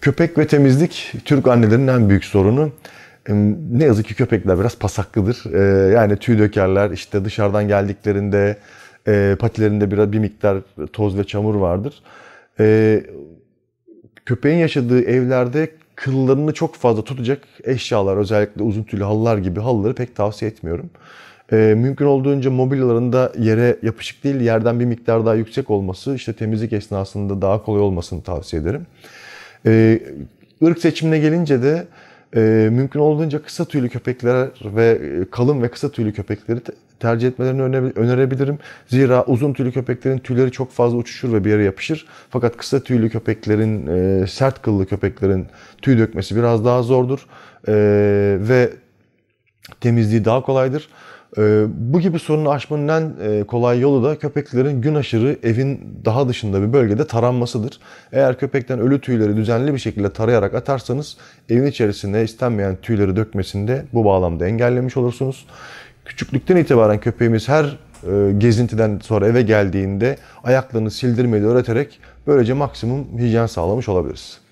Köpek ve temizlik Türk annelerinin en büyük sorunu. Ne yazık ki köpekler biraz pasaklıdır. Yani tüy dökerler, işte dışarıdan geldiklerinde patilerinde biraz bir miktar toz ve çamur vardır. Köpeğin yaşadığı evlerde kıllarını çok fazla tutacak eşyalar, özellikle uzun tüylü halılar gibi halıları pek tavsiye etmiyorum. mümkün olduğunca mobilyaların da yere yapışık değil, yerden bir miktar daha yüksek olması, işte temizlik esnasında daha kolay olmasını tavsiye ederim. E, ırk seçimine gelince de e, mümkün olduğunca kısa tüylü köpekler ve e, kalın ve kısa tüylü köpekleri te- tercih etmelerini önerebilirim. Zira uzun tüylü köpeklerin tüyleri çok fazla uçuşur ve bir yere yapışır. Fakat kısa tüylü köpeklerin, e, sert kıllı köpeklerin tüy dökmesi biraz daha zordur. E, ve temizliği daha kolaydır. Ee, bu gibi sorunu aşmanın en e, kolay yolu da köpeklerin gün aşırı evin daha dışında bir bölgede taranmasıdır. Eğer köpekten ölü tüyleri düzenli bir şekilde tarayarak atarsanız evin içerisinde istenmeyen tüyleri dökmesinde bu bağlamda engellemiş olursunuz. Küçüklükten itibaren köpeğimiz her e, gezintiden sonra eve geldiğinde ayaklarını sildirmeyi öğreterek böylece maksimum hijyen sağlamış olabiliriz.